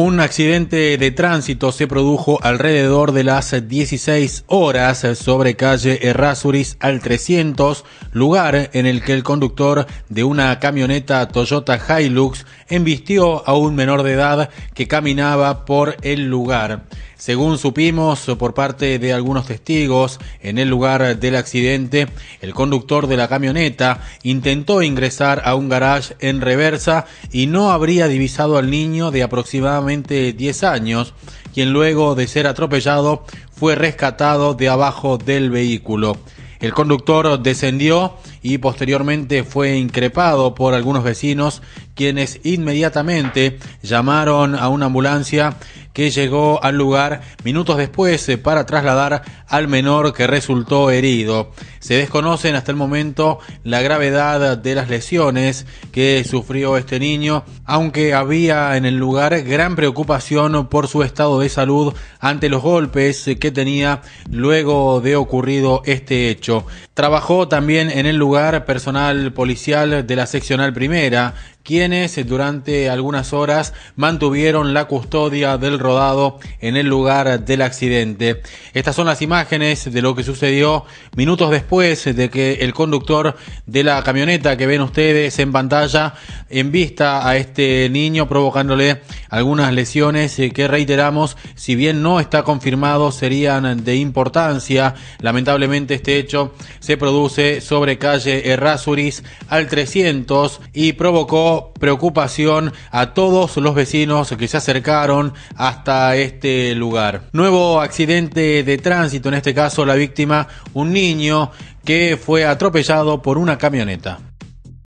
Un accidente de tránsito se produjo alrededor de las 16 horas sobre calle Errázuriz al 300, lugar en el que el conductor de una camioneta Toyota Hilux embistió a un menor de edad que caminaba por el lugar. Según supimos por parte de algunos testigos en el lugar del accidente, el conductor de la camioneta intentó ingresar a un garage en reversa y no habría divisado al niño de aproximadamente 10 años, quien luego de ser atropellado fue rescatado de abajo del vehículo. El conductor descendió y posteriormente fue increpado por algunos vecinos, quienes inmediatamente llamaron a una ambulancia que llegó al lugar minutos después eh, para trasladar al menor que resultó herido. Se desconocen hasta el momento la gravedad de las lesiones que sufrió este niño, aunque había en el lugar gran preocupación por su estado de salud ante los golpes que tenía luego de ocurrido este hecho. Trabajó también en el lugar personal policial de la seccional primera quienes eh, durante algunas horas mantuvieron la custodia del rodado en el lugar del accidente. Estas son las imágenes de lo que sucedió minutos después de que el conductor de la camioneta que ven ustedes en pantalla en vista a este niño provocándole algunas lesiones eh, que reiteramos, si bien no está confirmado, serían de importancia. Lamentablemente este hecho se produce sobre calle Errázuriz al 300 y provocó preocupación a todos los vecinos que se acercaron hasta este lugar. Nuevo accidente de tránsito, en este caso la víctima, un niño que fue atropellado por una camioneta.